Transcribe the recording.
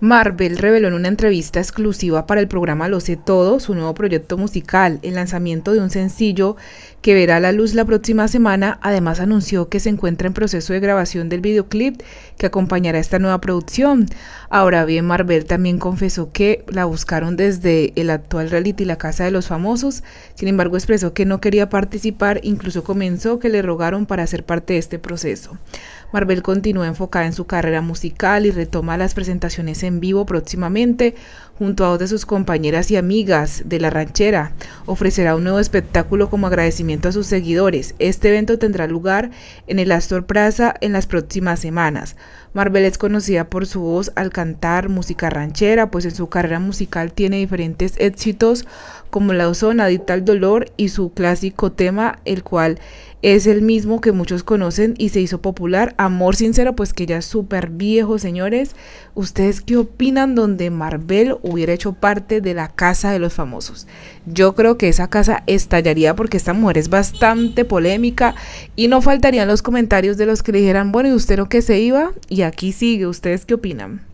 Marvel reveló en una entrevista exclusiva para el programa Lo sé todo su nuevo proyecto musical, el lanzamiento de un sencillo que verá la luz la próxima semana. Además anunció que se encuentra en proceso de grabación del videoclip que acompañará esta nueva producción. Ahora bien, Marvel también confesó que la buscaron desde el actual reality La Casa de los Famosos, sin embargo expresó que no quería participar, incluso comenzó que le rogaron para ser parte de este proceso. Marvel continúa enfocada en su carrera musical y retoma las presentaciones en vivo próximamente junto a dos de sus compañeras y amigas de la ranchera. Ofrecerá un nuevo espectáculo como agradecimiento a sus seguidores. Este evento tendrá lugar en el Astor Plaza en las próximas semanas. Marvel es conocida por su voz al cantar música ranchera, pues en su carrera musical tiene diferentes éxitos como la zona Adicta al Dolor y su clásico tema, el cual es el mismo que muchos conocen y se hizo popular, Amor Sincero, pues que ya es súper viejo, señores. ¿Ustedes qué opinan donde Marvel hubiera hecho parte de la Casa de los Famosos? Yo creo que esa casa estallaría porque esta mujer es bastante polémica y no faltarían los comentarios de los que le dijeran, bueno, ¿y usted lo que se iba? Y aquí sigue, ¿ustedes qué opinan?